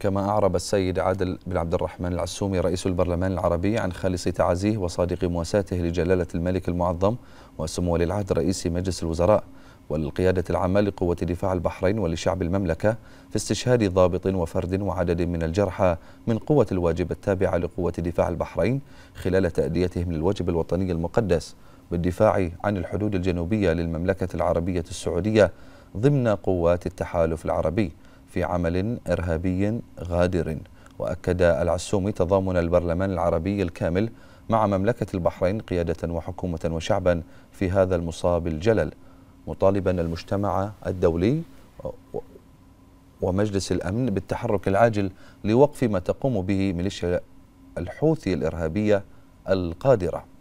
كما أعرب السيد عادل بن عبد الرحمن العسومي رئيس البرلمان العربي عن خالص تعازيه وصادق مواساته لجلالة الملك المعظم وسمو ولي العهد رئيس مجلس الوزراء وللقيادة العامة لقوة دفاع البحرين ولشعب المملكة في استشهاد ضابط وفرد وعدد من الجرحى من قوة الواجب التابعة لقوة دفاع البحرين خلال تأديتهم للواجب الوطني المقدس بالدفاع عن الحدود الجنوبية للمملكة العربية السعودية ضمن قوات التحالف العربي في عمل إرهابي غادر وأكد العسومي تضامن البرلمان العربي الكامل مع مملكة البحرين قيادة وحكومة وشعبا في هذا المصاب الجلل مطالبا المجتمع الدولي ومجلس الأمن بالتحرك العاجل لوقف ما تقوم به ميليشيا الحوثي الإرهابية القادرة